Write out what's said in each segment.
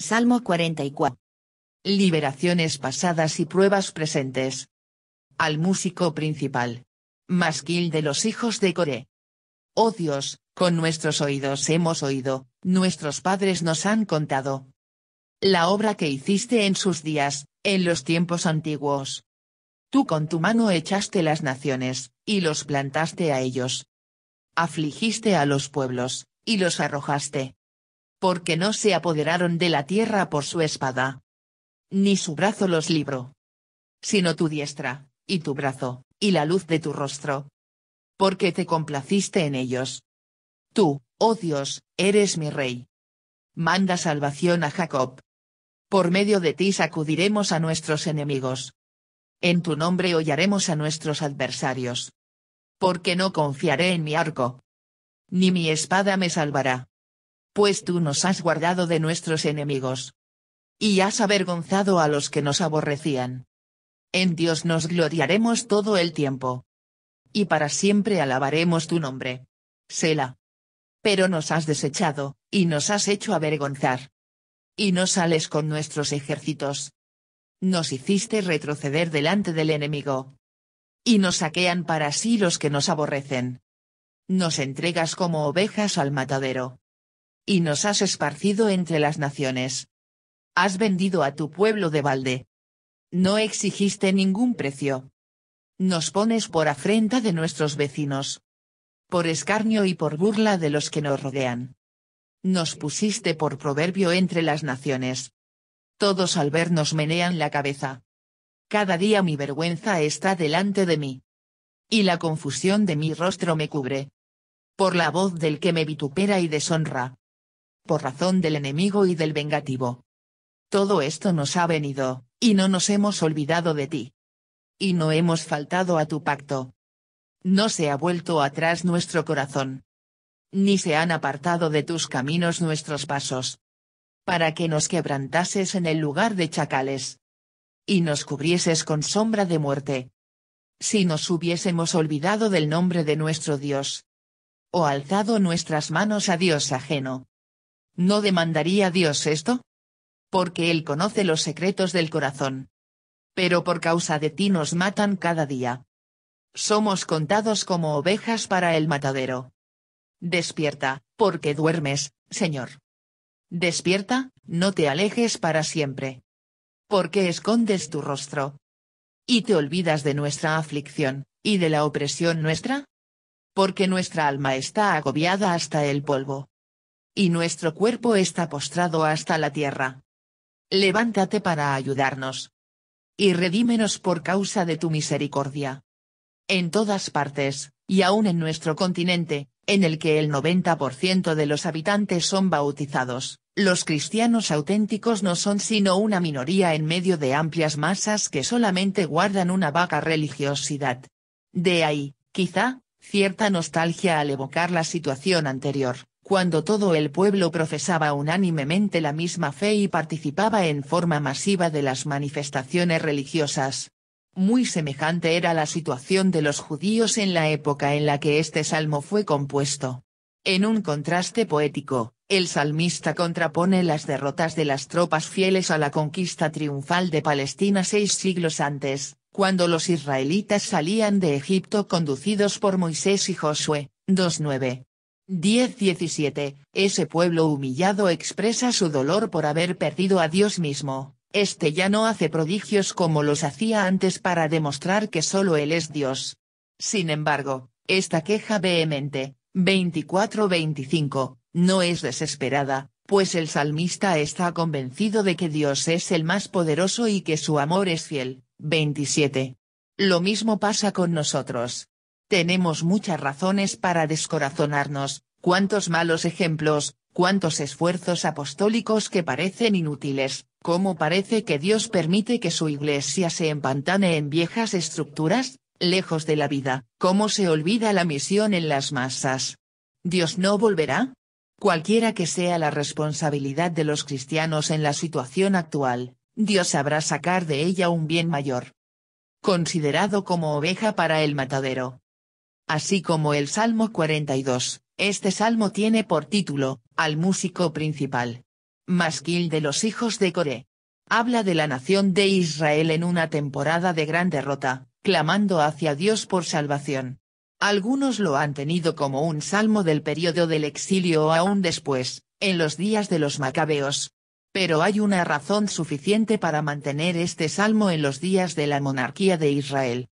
Salmo 44. Liberaciones pasadas y pruebas presentes. Al músico principal. Masquil de los hijos de Coré. Oh Dios, con nuestros oídos hemos oído, nuestros padres nos han contado. La obra que hiciste en sus días, en los tiempos antiguos. Tú con tu mano echaste las naciones, y los plantaste a ellos. Afligiste a los pueblos, y los arrojaste porque no se apoderaron de la tierra por su espada. Ni su brazo los libró. Sino tu diestra, y tu brazo, y la luz de tu rostro. Porque te complaciste en ellos. Tú, oh Dios, eres mi rey. Manda salvación a Jacob. Por medio de ti sacudiremos a nuestros enemigos. En tu nombre hollaremos a nuestros adversarios. Porque no confiaré en mi arco. Ni mi espada me salvará pues tú nos has guardado de nuestros enemigos. Y has avergonzado a los que nos aborrecían. En Dios nos gloriaremos todo el tiempo. Y para siempre alabaremos tu nombre. Sela. Pero nos has desechado, y nos has hecho avergonzar. Y no sales con nuestros ejércitos. Nos hiciste retroceder delante del enemigo. Y nos saquean para sí los que nos aborrecen. Nos entregas como ovejas al matadero y nos has esparcido entre las naciones. Has vendido a tu pueblo de balde. No exigiste ningún precio. Nos pones por afrenta de nuestros vecinos. Por escarnio y por burla de los que nos rodean. Nos pusiste por proverbio entre las naciones. Todos al vernos menean la cabeza. Cada día mi vergüenza está delante de mí. Y la confusión de mi rostro me cubre. Por la voz del que me vitupera y deshonra por razón del enemigo y del vengativo. Todo esto nos ha venido, y no nos hemos olvidado de ti. Y no hemos faltado a tu pacto. No se ha vuelto atrás nuestro corazón. Ni se han apartado de tus caminos nuestros pasos. Para que nos quebrantases en el lugar de chacales. Y nos cubrieses con sombra de muerte. Si nos hubiésemos olvidado del nombre de nuestro Dios. O alzado nuestras manos a Dios ajeno. ¿No demandaría Dios esto? Porque Él conoce los secretos del corazón. Pero por causa de ti nos matan cada día. Somos contados como ovejas para el matadero. Despierta, porque duermes, Señor. Despierta, no te alejes para siempre. Porque escondes tu rostro. Y te olvidas de nuestra aflicción, y de la opresión nuestra. Porque nuestra alma está agobiada hasta el polvo y nuestro cuerpo está postrado hasta la tierra. Levántate para ayudarnos. Y redímenos por causa de tu misericordia. En todas partes, y aún en nuestro continente, en el que el 90% de los habitantes son bautizados, los cristianos auténticos no son sino una minoría en medio de amplias masas que solamente guardan una vaga religiosidad. De ahí, quizá, cierta nostalgia al evocar la situación anterior cuando todo el pueblo profesaba unánimemente la misma fe y participaba en forma masiva de las manifestaciones religiosas. Muy semejante era la situación de los judíos en la época en la que este salmo fue compuesto. En un contraste poético, el salmista contrapone las derrotas de las tropas fieles a la conquista triunfal de Palestina seis siglos antes, cuando los israelitas salían de Egipto conducidos por Moisés y Josué, 2.9, 10-17, Ese pueblo humillado expresa su dolor por haber perdido a Dios mismo. Este ya no hace prodigios como los hacía antes para demostrar que solo Él es Dios. Sin embargo, esta queja vehemente, 24-25, no es desesperada, pues el salmista está convencido de que Dios es el más poderoso y que su amor es fiel. 27. Lo mismo pasa con nosotros. Tenemos muchas razones para descorazonarnos, cuántos malos ejemplos, cuántos esfuerzos apostólicos que parecen inútiles, cómo parece que Dios permite que su iglesia se empantane en viejas estructuras, lejos de la vida, cómo se olvida la misión en las masas. ¿Dios no volverá? Cualquiera que sea la responsabilidad de los cristianos en la situación actual, Dios sabrá sacar de ella un bien mayor. Considerado como oveja para el matadero, así como el Salmo 42. Este salmo tiene por título, al músico principal. Masquil de los hijos de Coré. Habla de la nación de Israel en una temporada de gran derrota, clamando hacia Dios por salvación. Algunos lo han tenido como un salmo del periodo del exilio o aún después, en los días de los macabeos. Pero hay una razón suficiente para mantener este salmo en los días de la monarquía de Israel,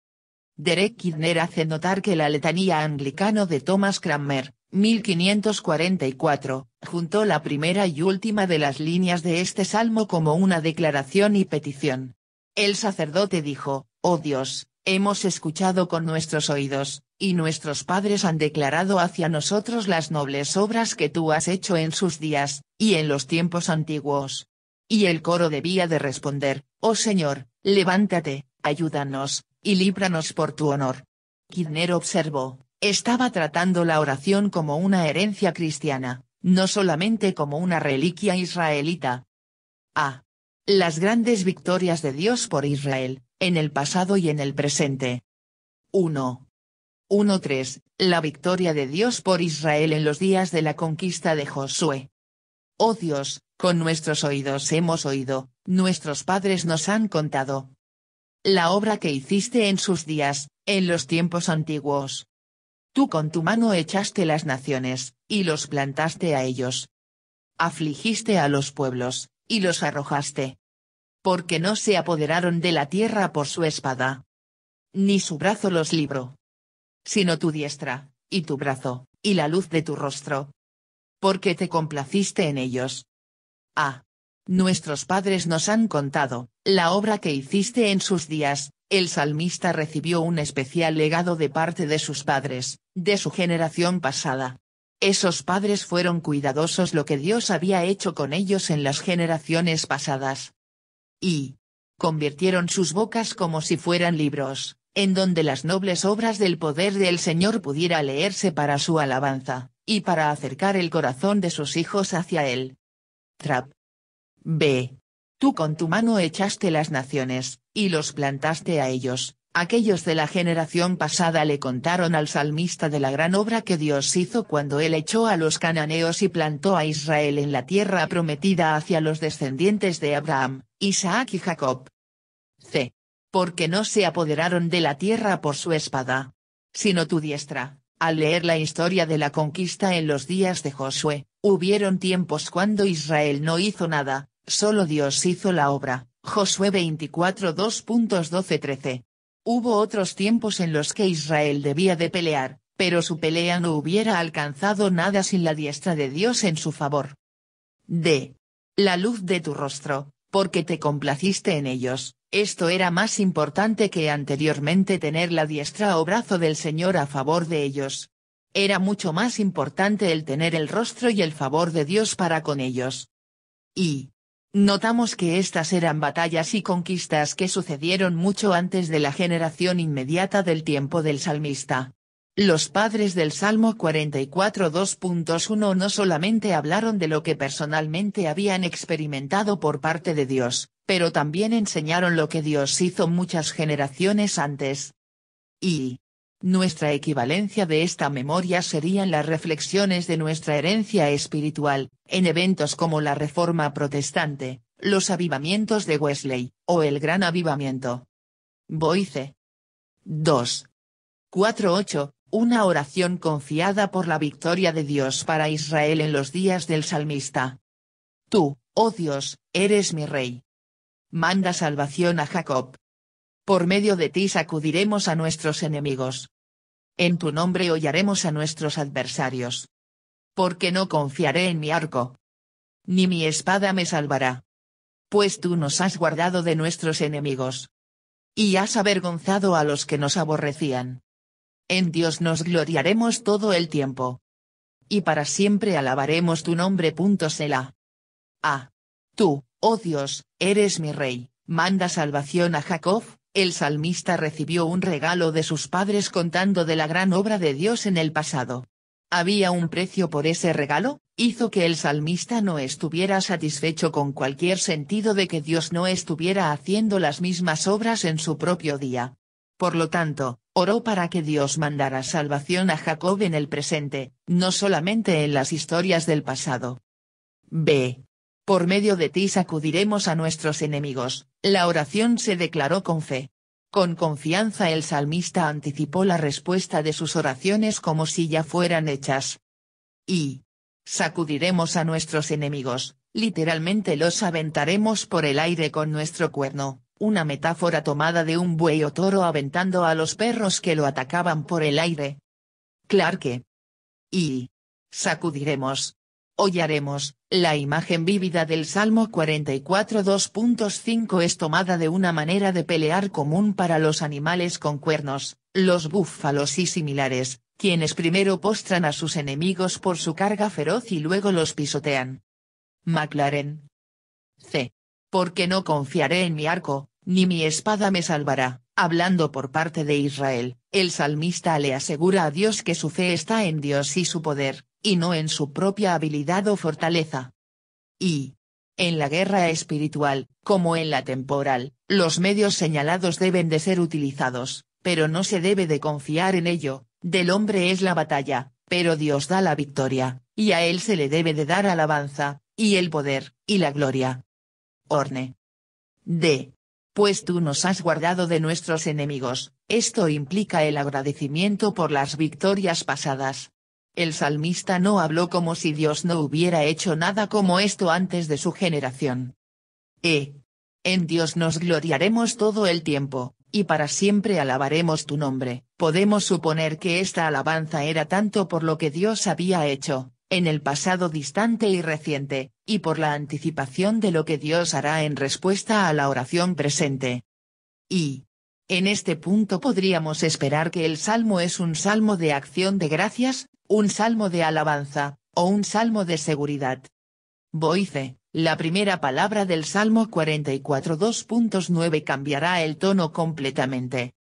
Derek Kidner hace notar que la letanía anglicano de Thomas Cranmer, 1544, juntó la primera y última de las líneas de este salmo como una declaración y petición. El sacerdote dijo, Oh Dios, hemos escuchado con nuestros oídos, y nuestros padres han declarado hacia nosotros las nobles obras que tú has hecho en sus días, y en los tiempos antiguos. Y el coro debía de responder, Oh Señor, levántate, ayúdanos, y líbranos por tu honor. Kirner observó, estaba tratando la oración como una herencia cristiana, no solamente como una reliquia israelita. A. Ah, las grandes victorias de Dios por Israel, en el pasado y en el presente. 1. 1.3. La victoria de Dios por Israel en los días de la conquista de Josué. Oh Dios, con nuestros oídos hemos oído, nuestros padres nos han contado, la obra que hiciste en sus días, en los tiempos antiguos. Tú con tu mano echaste las naciones, y los plantaste a ellos. Afligiste a los pueblos, y los arrojaste. Porque no se apoderaron de la tierra por su espada. Ni su brazo los libró. Sino tu diestra, y tu brazo, y la luz de tu rostro. Porque te complaciste en ellos. Ah, Nuestros padres nos han contado, la obra que hiciste en sus días, el salmista recibió un especial legado de parte de sus padres, de su generación pasada. Esos padres fueron cuidadosos lo que Dios había hecho con ellos en las generaciones pasadas. Y convirtieron sus bocas como si fueran libros, en donde las nobles obras del poder del Señor pudiera leerse para su alabanza, y para acercar el corazón de sus hijos hacia Él. Trap. B. Tú con tu mano echaste las naciones, y los plantaste a ellos. Aquellos de la generación pasada le contaron al salmista de la gran obra que Dios hizo cuando él echó a los cananeos y plantó a Israel en la tierra prometida hacia los descendientes de Abraham, Isaac y Jacob. C. Porque no se apoderaron de la tierra por su espada. Sino tu diestra. Al leer la historia de la conquista en los días de Josué, hubieron tiempos cuando Israel no hizo nada, Solo Dios hizo la obra. Josué 24 2.12 13. Hubo otros tiempos en los que Israel debía de pelear, pero su pelea no hubiera alcanzado nada sin la diestra de Dios en su favor. D. La luz de tu rostro, porque te complaciste en ellos, esto era más importante que anteriormente tener la diestra o brazo del Señor a favor de ellos. Era mucho más importante el tener el rostro y el favor de Dios para con ellos. Y, Notamos que estas eran batallas y conquistas que sucedieron mucho antes de la generación inmediata del tiempo del salmista. Los padres del Salmo 44 2.1 no solamente hablaron de lo que personalmente habían experimentado por parte de Dios, pero también enseñaron lo que Dios hizo muchas generaciones antes. Y, nuestra equivalencia de esta memoria serían las reflexiones de nuestra herencia espiritual, en eventos como la Reforma Protestante, los avivamientos de Wesley, o el Gran Avivamiento. Boice. 2. 4.8. Una oración confiada por la victoria de Dios para Israel en los días del salmista. Tú, oh Dios, eres mi rey. Manda salvación a Jacob. Por medio de ti sacudiremos a nuestros enemigos. En tu nombre hollaremos a nuestros adversarios. Porque no confiaré en mi arco. Ni mi espada me salvará. Pues tú nos has guardado de nuestros enemigos. Y has avergonzado a los que nos aborrecían. En Dios nos gloriaremos todo el tiempo. Y para siempre alabaremos tu nombre. Selah. Ah. Tú, oh Dios, eres mi rey, manda salvación a Jacob, el salmista recibió un regalo de sus padres contando de la gran obra de Dios en el pasado. Había un precio por ese regalo, hizo que el salmista no estuviera satisfecho con cualquier sentido de que Dios no estuviera haciendo las mismas obras en su propio día. Por lo tanto, oró para que Dios mandara salvación a Jacob en el presente, no solamente en las historias del pasado. B. Por medio de ti sacudiremos a nuestros enemigos. La oración se declaró con fe. Con confianza el salmista anticipó la respuesta de sus oraciones como si ya fueran hechas. Y sacudiremos a nuestros enemigos, literalmente los aventaremos por el aire con nuestro cuerno, una metáfora tomada de un buey o toro aventando a los perros que lo atacaban por el aire. Clarke. Y sacudiremos, Hoy haremos, la imagen vívida del Salmo 44 2.5 es tomada de una manera de pelear común para los animales con cuernos, los búfalos y similares, quienes primero postran a sus enemigos por su carga feroz y luego los pisotean. McLaren. C. Porque no confiaré en mi arco, ni mi espada me salvará. Hablando por parte de Israel, el salmista le asegura a Dios que su fe está en Dios y su poder, y no en su propia habilidad o fortaleza. Y. En la guerra espiritual, como en la temporal, los medios señalados deben de ser utilizados, pero no se debe de confiar en ello, del hombre es la batalla, pero Dios da la victoria, y a él se le debe de dar alabanza, y el poder, y la gloria. Orne. D. Pues tú nos has guardado de nuestros enemigos, esto implica el agradecimiento por las victorias pasadas, el salmista no habló como si Dios no hubiera hecho nada como esto antes de su generación. E. En Dios nos gloriaremos todo el tiempo, y para siempre alabaremos tu nombre. Podemos suponer que esta alabanza era tanto por lo que Dios había hecho, en el pasado distante y reciente, y por la anticipación de lo que Dios hará en respuesta a la oración presente. Y, en este punto podríamos esperar que el salmo es un salmo de acción de gracias, un salmo de alabanza, o un salmo de seguridad. Boice, la primera palabra del Salmo 44 2.9 cambiará el tono completamente.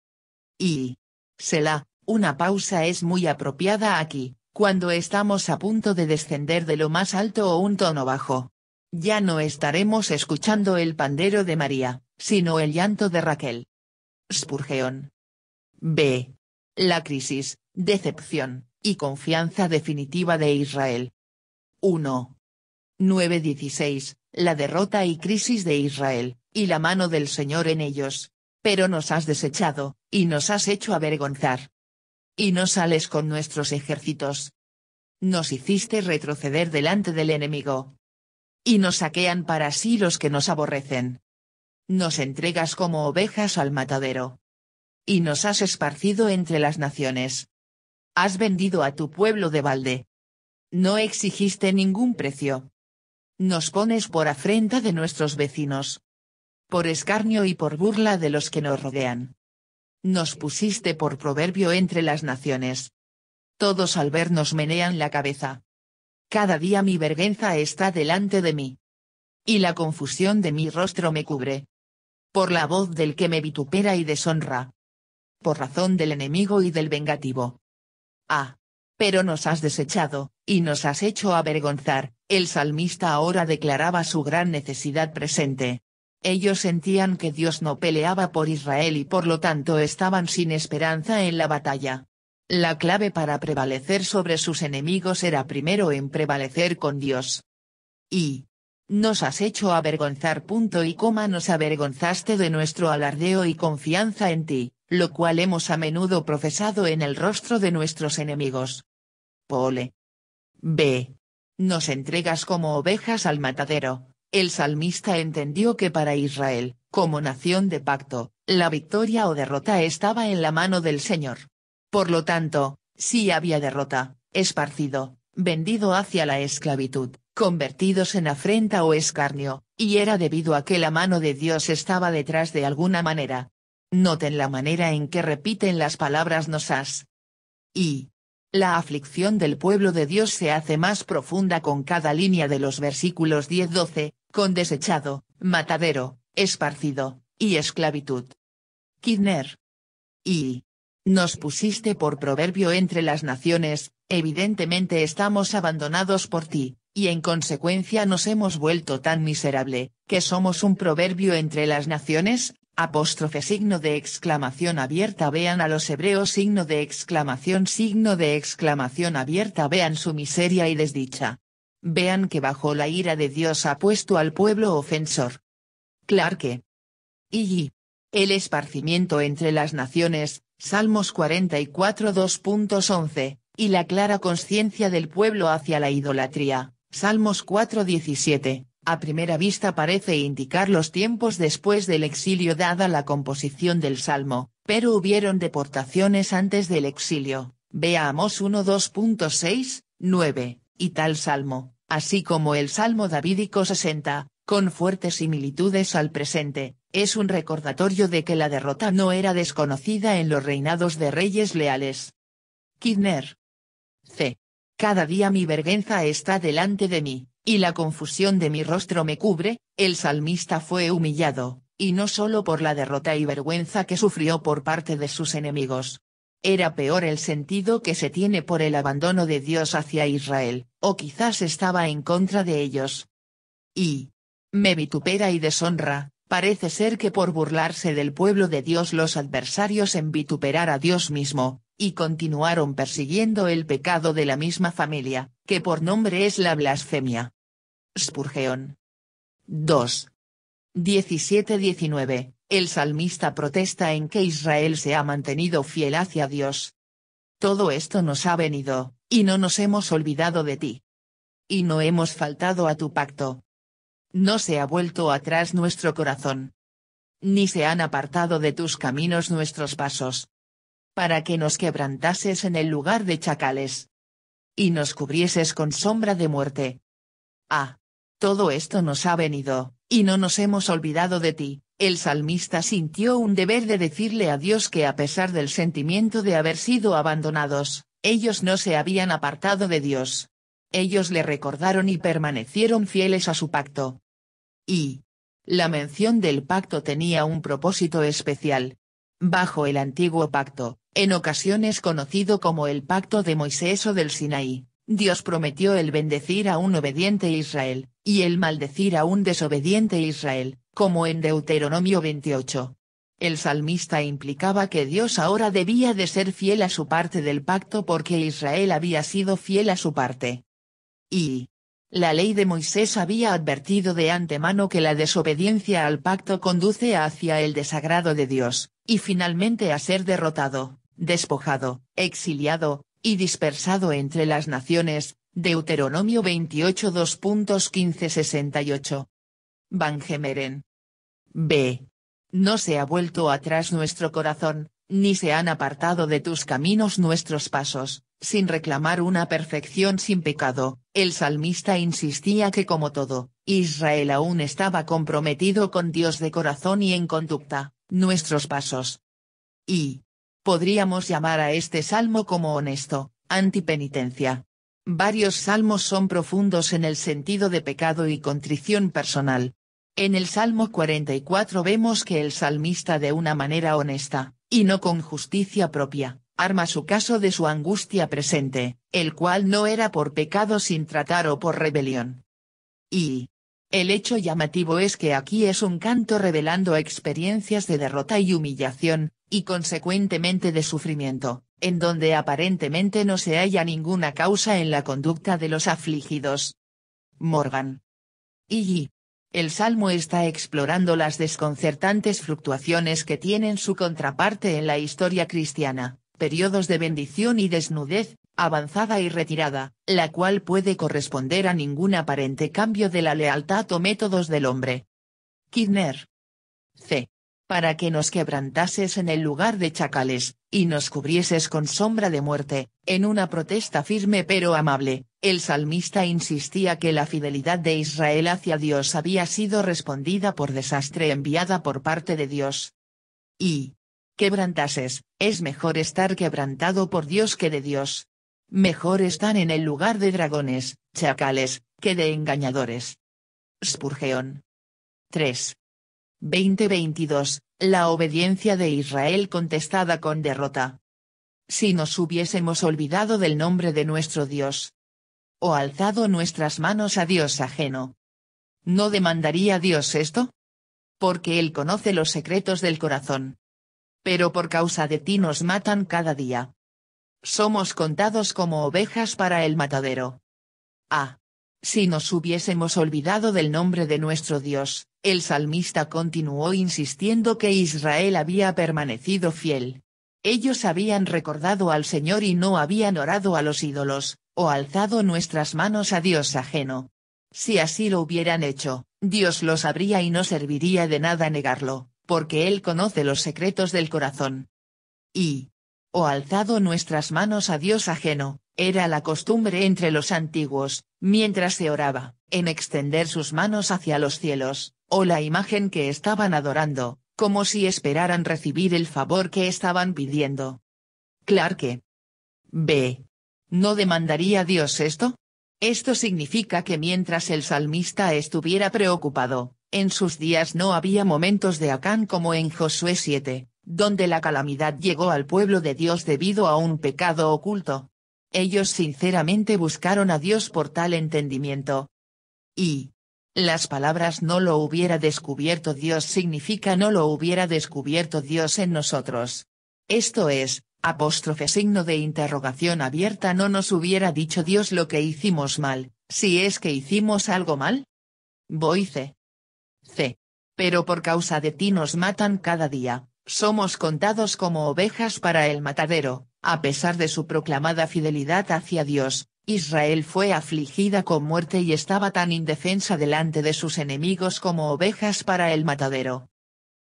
Y. Selah, una pausa es muy apropiada aquí, cuando estamos a punto de descender de lo más alto o un tono bajo. Ya no estaremos escuchando el pandero de María, sino el llanto de Raquel. Spurgeon. B. La crisis, decepción, y confianza definitiva de Israel. 1. la derrota y crisis de Israel, y la mano del Señor en ellos. Pero nos has desechado, y nos has hecho avergonzar. Y no sales con nuestros ejércitos. Nos hiciste retroceder delante del enemigo. Y nos saquean para sí los que nos aborrecen nos entregas como ovejas al matadero. Y nos has esparcido entre las naciones. Has vendido a tu pueblo de balde. No exigiste ningún precio. Nos pones por afrenta de nuestros vecinos. Por escarnio y por burla de los que nos rodean. Nos pusiste por proverbio entre las naciones. Todos al vernos menean la cabeza. Cada día mi vergüenza está delante de mí. Y la confusión de mi rostro me cubre por la voz del que me vitupera y deshonra. Por razón del enemigo y del vengativo. Ah. Pero nos has desechado, y nos has hecho avergonzar, el salmista ahora declaraba su gran necesidad presente. Ellos sentían que Dios no peleaba por Israel y por lo tanto estaban sin esperanza en la batalla. La clave para prevalecer sobre sus enemigos era primero en prevalecer con Dios. Y, nos has hecho avergonzar. Punto y coma nos avergonzaste de nuestro alardeo y confianza en ti, lo cual hemos a menudo profesado en el rostro de nuestros enemigos. Pole. B. Nos entregas como ovejas al matadero. El salmista entendió que para Israel, como nación de pacto, la victoria o derrota estaba en la mano del Señor. Por lo tanto, si había derrota, esparcido, vendido hacia la esclavitud, convertidos en afrenta o escarnio, y era debido a que la mano de Dios estaba detrás de alguna manera. Noten la manera en que repiten las palabras nosas. Y. La aflicción del pueblo de Dios se hace más profunda con cada línea de los versículos 10-12, con desechado, matadero, esparcido, y esclavitud. Kidner. Y. Nos pusiste por proverbio entre las naciones, evidentemente estamos abandonados por ti, y en consecuencia nos hemos vuelto tan miserable, que somos un proverbio entre las naciones, apóstrofe signo de exclamación abierta vean a los hebreos signo de exclamación signo de exclamación abierta vean su miseria y desdicha. Vean que bajo la ira de Dios ha puesto al pueblo ofensor. Clarke. Y. El esparcimiento entre las naciones, Salmos 44 2.11, y la clara conciencia del pueblo hacia la idolatría, Salmos 4:17, a primera vista parece indicar los tiempos después del exilio dada la composición del Salmo, pero hubieron deportaciones antes del exilio, veamos 1.2.6, 9, y tal Salmo, así como el Salmo davidico 60, con fuertes similitudes al presente, es un recordatorio de que la derrota no era desconocida en los reinados de reyes leales. Kidner. C. Cada día mi vergüenza está delante de mí, y la confusión de mi rostro me cubre, el salmista fue humillado, y no solo por la derrota y vergüenza que sufrió por parte de sus enemigos. Era peor el sentido que se tiene por el abandono de Dios hacia Israel, o quizás estaba en contra de ellos. Y. Me vitupera y deshonra, parece ser que por burlarse del pueblo de Dios los adversarios en vituperar a Dios mismo, y continuaron persiguiendo el pecado de la misma familia, que por nombre es la blasfemia. Spurgeon. 2. 17-19, el salmista protesta en que Israel se ha mantenido fiel hacia Dios. Todo esto nos ha venido, y no nos hemos olvidado de ti. Y no hemos faltado a tu pacto. No se ha vuelto atrás nuestro corazón. Ni se han apartado de tus caminos nuestros pasos para que nos quebrantases en el lugar de chacales. Y nos cubrieses con sombra de muerte. Ah. Todo esto nos ha venido, y no nos hemos olvidado de ti. El salmista sintió un deber de decirle a Dios que a pesar del sentimiento de haber sido abandonados, ellos no se habían apartado de Dios. Ellos le recordaron y permanecieron fieles a su pacto. Y. La mención del pacto tenía un propósito especial, bajo el antiguo pacto, en ocasiones conocido como el pacto de Moisés o del Sinaí, Dios prometió el bendecir a un obediente Israel, y el maldecir a un desobediente Israel, como en Deuteronomio 28. El salmista implicaba que Dios ahora debía de ser fiel a su parte del pacto porque Israel había sido fiel a su parte. Y, la ley de Moisés había advertido de antemano que la desobediencia al pacto conduce hacia el desagrado de Dios, y finalmente a ser derrotado, despojado, exiliado, y dispersado entre las naciones, Deuteronomio 28 68. Van Gemeren. B. No se ha vuelto atrás nuestro corazón, ni se han apartado de tus caminos nuestros pasos, sin reclamar una perfección sin pecado, el salmista insistía que como todo, Israel aún estaba comprometido con Dios de corazón y en conducta, nuestros pasos. Y. Podríamos llamar a este salmo como honesto, antipenitencia. Varios salmos son profundos en el sentido de pecado y contrición personal. En el Salmo 44 vemos que el salmista de una manera honesta, y no con justicia propia, arma su caso de su angustia presente, el cual no era por pecado sin tratar o por rebelión. Y. El hecho llamativo es que aquí es un canto revelando experiencias de derrota y humillación, y consecuentemente de sufrimiento, en donde aparentemente no se halla ninguna causa en la conducta de los afligidos. Morgan. Y. El Salmo está explorando las desconcertantes fluctuaciones que tienen su contraparte en la historia cristiana, periodos de bendición y desnudez, avanzada y retirada, la cual puede corresponder a ningún aparente cambio de la lealtad o métodos del hombre. Kidner. C para que nos quebrantases en el lugar de chacales, y nos cubrieses con sombra de muerte, en una protesta firme pero amable, el salmista insistía que la fidelidad de Israel hacia Dios había sido respondida por desastre enviada por parte de Dios. Y. Quebrantases, es mejor estar quebrantado por Dios que de Dios. Mejor están en el lugar de dragones, chacales, que de engañadores. Spurgeon. 3. 2022, la obediencia de Israel contestada con derrota. Si nos hubiésemos olvidado del nombre de nuestro Dios. O alzado nuestras manos a Dios ajeno. ¿No demandaría Dios esto? Porque Él conoce los secretos del corazón. Pero por causa de ti nos matan cada día. Somos contados como ovejas para el matadero. Ah. Si nos hubiésemos olvidado del nombre de nuestro Dios el salmista continuó insistiendo que Israel había permanecido fiel. Ellos habían recordado al Señor y no habían orado a los ídolos, o alzado nuestras manos a Dios ajeno. Si así lo hubieran hecho, Dios los sabría y no serviría de nada negarlo, porque Él conoce los secretos del corazón. Y, o alzado nuestras manos a Dios ajeno, era la costumbre entre los antiguos, mientras se oraba, en extender sus manos hacia los cielos, o la imagen que estaban adorando, como si esperaran recibir el favor que estaban pidiendo. Clarke. B. ¿No demandaría Dios esto? Esto significa que mientras el salmista estuviera preocupado, en sus días no había momentos de Acán como en Josué 7, donde la calamidad llegó al pueblo de Dios debido a un pecado oculto. Ellos sinceramente buscaron a Dios por tal entendimiento. Y, las palabras no lo hubiera descubierto Dios significa no lo hubiera descubierto Dios en nosotros. Esto es, apóstrofe signo de interrogación abierta no nos hubiera dicho Dios lo que hicimos mal, si es que hicimos algo mal. Boice. C. Pero por causa de ti nos matan cada día, somos contados como ovejas para el matadero, a pesar de su proclamada fidelidad hacia Dios, Israel fue afligida con muerte y estaba tan indefensa delante de sus enemigos como ovejas para el matadero.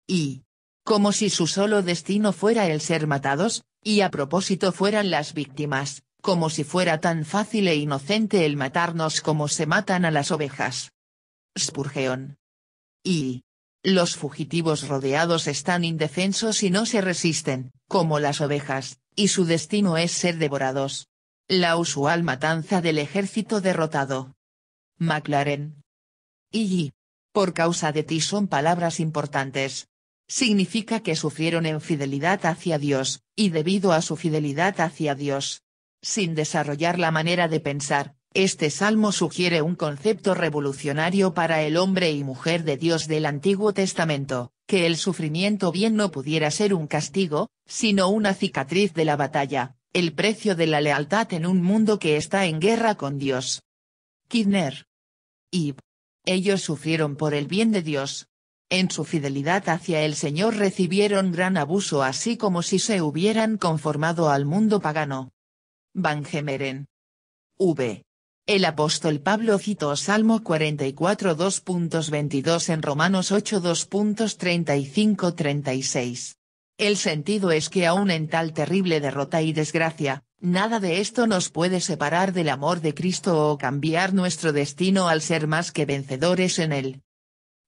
Y. Como si su solo destino fuera el ser matados, y a propósito fueran las víctimas, como si fuera tan fácil e inocente el matarnos como se matan a las ovejas. Spurgeon. Y. Los fugitivos rodeados están indefensos y no se resisten, como las ovejas, y su destino es ser devorados. La usual matanza del ejército derrotado. McLaren. Y. Por causa de ti son palabras importantes. Significa que sufrieron en fidelidad hacia Dios, y debido a su fidelidad hacia Dios. Sin desarrollar la manera de pensar, este salmo sugiere un concepto revolucionario para el hombre y mujer de Dios del Antiguo Testamento, que el sufrimiento bien no pudiera ser un castigo, sino una cicatriz de la batalla, el precio de la lealtad en un mundo que está en guerra con Dios. Kidner. Ib. Ellos sufrieron por el bien de Dios. En su fidelidad hacia el Señor recibieron gran abuso así como si se hubieran conformado al mundo pagano. Van Gemeren. V. El apóstol Pablo citó Salmo 44 2.22 en Romanos 8 2.35 36. El sentido es que aún en tal terrible derrota y desgracia, nada de esto nos puede separar del amor de Cristo o cambiar nuestro destino al ser más que vencedores en él.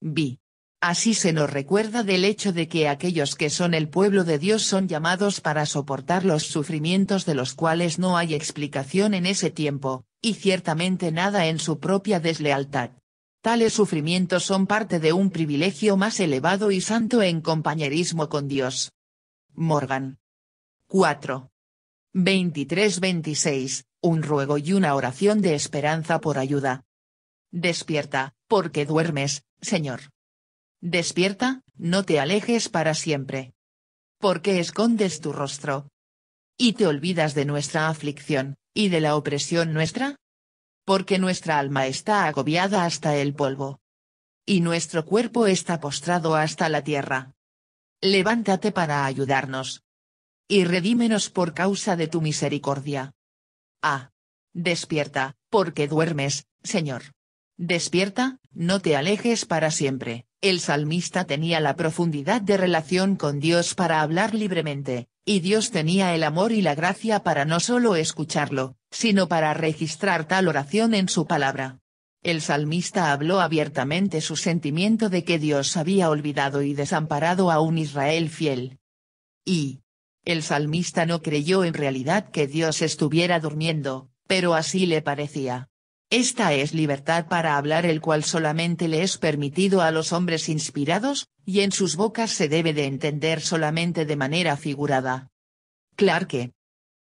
Vi. Así se nos recuerda del hecho de que aquellos que son el pueblo de Dios son llamados para soportar los sufrimientos de los cuales no hay explicación en ese tiempo, y ciertamente nada en su propia deslealtad. Tales sufrimientos son parte de un privilegio más elevado y santo en compañerismo con Dios. Morgan. 4. 23-26, un ruego y una oración de esperanza por ayuda. Despierta, porque duermes, Señor. Despierta, no te alejes para siempre. Porque escondes tu rostro. Y te olvidas de nuestra aflicción, y de la opresión nuestra. Porque nuestra alma está agobiada hasta el polvo. Y nuestro cuerpo está postrado hasta la tierra levántate para ayudarnos. Y redímenos por causa de tu misericordia. Ah. Despierta, porque duermes, Señor. Despierta, no te alejes para siempre. El salmista tenía la profundidad de relación con Dios para hablar libremente, y Dios tenía el amor y la gracia para no solo escucharlo, sino para registrar tal oración en su palabra el salmista habló abiertamente su sentimiento de que Dios había olvidado y desamparado a un Israel fiel. Y. El salmista no creyó en realidad que Dios estuviera durmiendo, pero así le parecía. Esta es libertad para hablar el cual solamente le es permitido a los hombres inspirados, y en sus bocas se debe de entender solamente de manera figurada. Clarke.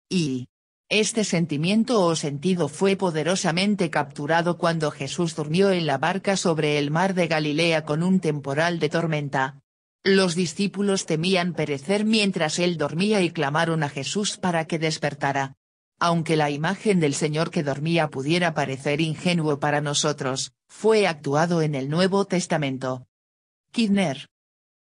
Y. Este sentimiento o sentido fue poderosamente capturado cuando Jesús durmió en la barca sobre el mar de Galilea con un temporal de tormenta. Los discípulos temían perecer mientras él dormía y clamaron a Jesús para que despertara. Aunque la imagen del Señor que dormía pudiera parecer ingenuo para nosotros, fue actuado en el Nuevo Testamento. Kidner.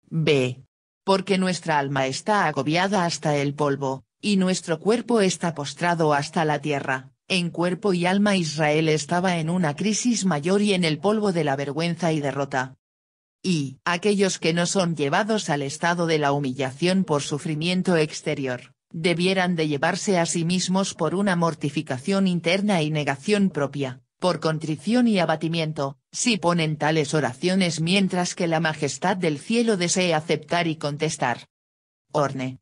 B. Porque nuestra alma está agobiada hasta el polvo, y nuestro cuerpo está postrado hasta la tierra. En cuerpo y alma Israel estaba en una crisis mayor y en el polvo de la vergüenza y derrota. Y, aquellos que no son llevados al estado de la humillación por sufrimiento exterior, debieran de llevarse a sí mismos por una mortificación interna y negación propia, por contrición y abatimiento, si ponen tales oraciones mientras que la majestad del cielo desee aceptar y contestar. Orne.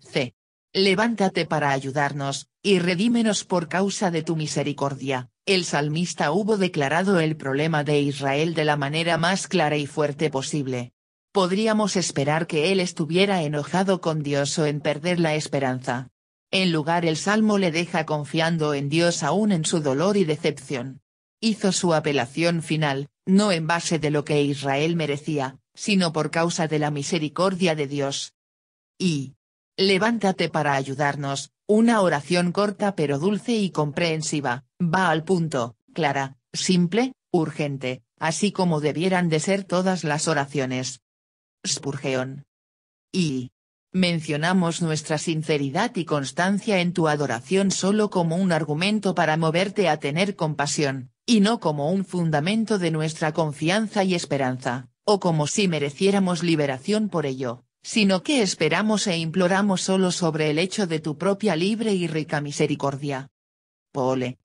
C. Levántate para ayudarnos, y redímenos por causa de tu misericordia. El salmista hubo declarado el problema de Israel de la manera más clara y fuerte posible. Podríamos esperar que él estuviera enojado con Dios o en perder la esperanza. En lugar el salmo le deja confiando en Dios aún en su dolor y decepción. Hizo su apelación final, no en base de lo que Israel merecía, sino por causa de la misericordia de Dios. Y, Levántate para ayudarnos, una oración corta pero dulce y comprensiva, va al punto, clara, simple, urgente, así como debieran de ser todas las oraciones. Spurgeon. Y. Mencionamos nuestra sinceridad y constancia en tu adoración solo como un argumento para moverte a tener compasión, y no como un fundamento de nuestra confianza y esperanza, o como si mereciéramos liberación por ello sino que esperamos e imploramos solo sobre el hecho de tu propia libre y rica misericordia. Pole,